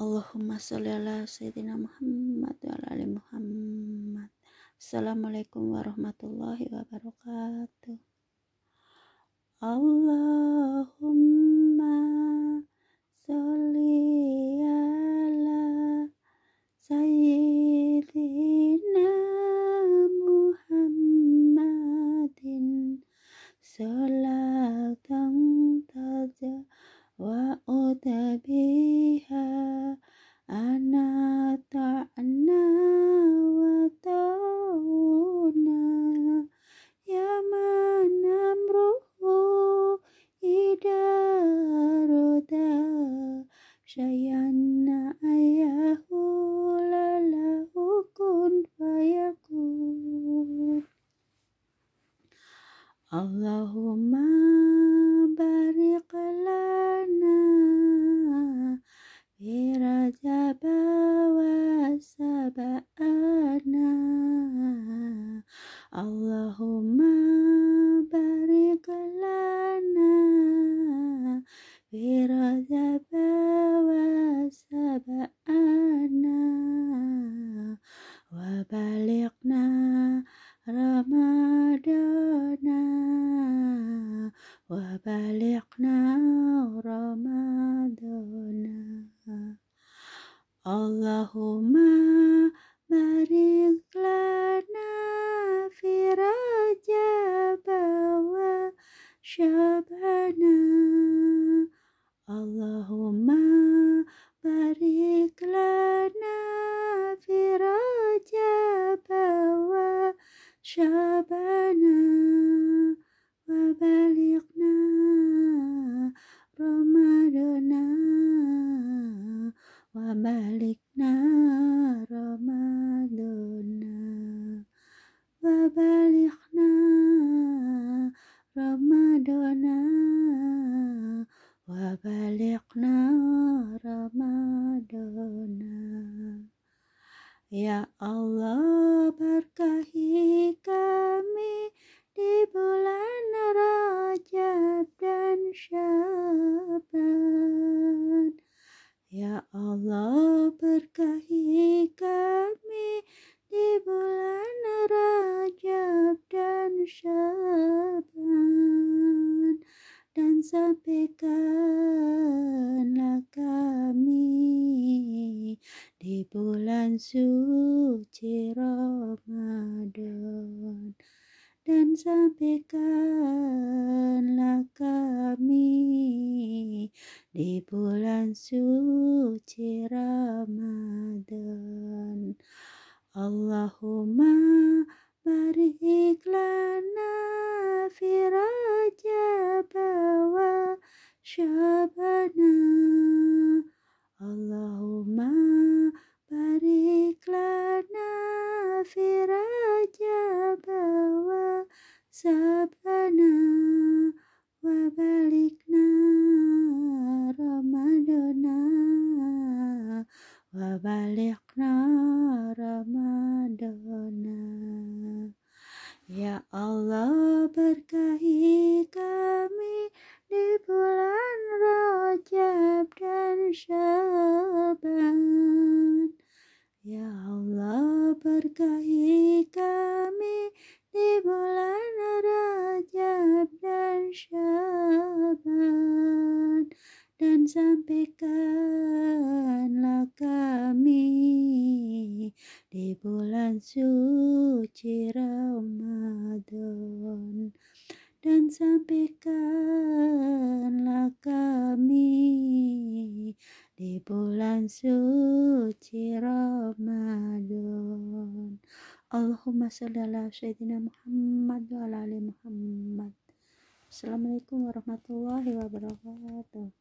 Allahumma salli ala sayyidina Muhammad wa ala ali Muhammad. Assalamualaikum warahmatullahi wabarakatuh. Allahumma salli ala sayyidina Muhammadin sholli Syayana ayahu lalahu kun fayakun. Allahumma barik lana fi wa sabana. Allahumma barik lana وبلغنا رمضان اللهم بارك لنا في رجب وشبنا اللهم بارك لنا في رجب وشبنا وبلغنا ahdona wa balikna ramadona wa balikna ramadona wa balikna ramadona ya allah bar Allah berkahi kami di bulan Rajab dan Syaban dan sampaikanlah kami di bulan suci Ramadan dan sampaikanlah kami di bulan suci Ramadan Allahumma barik fi rajab wa syabana Allahumma barik fi rajab wa syabana Wabalikna Ramadana Ya Allah berkahi kami di bulan Rajab dan Syaban Ya Allah berkahi kami di bulan Rajab dan Syaban dan sampaikanlah kami di bulan suci Ramadan dan sampaikanlah kami di bulan suci Ramadan Allahumma sholli ala sayyidina Muhammad wa ala ali Muhammad Assalamualaikum warahmatullahi wabarakatuh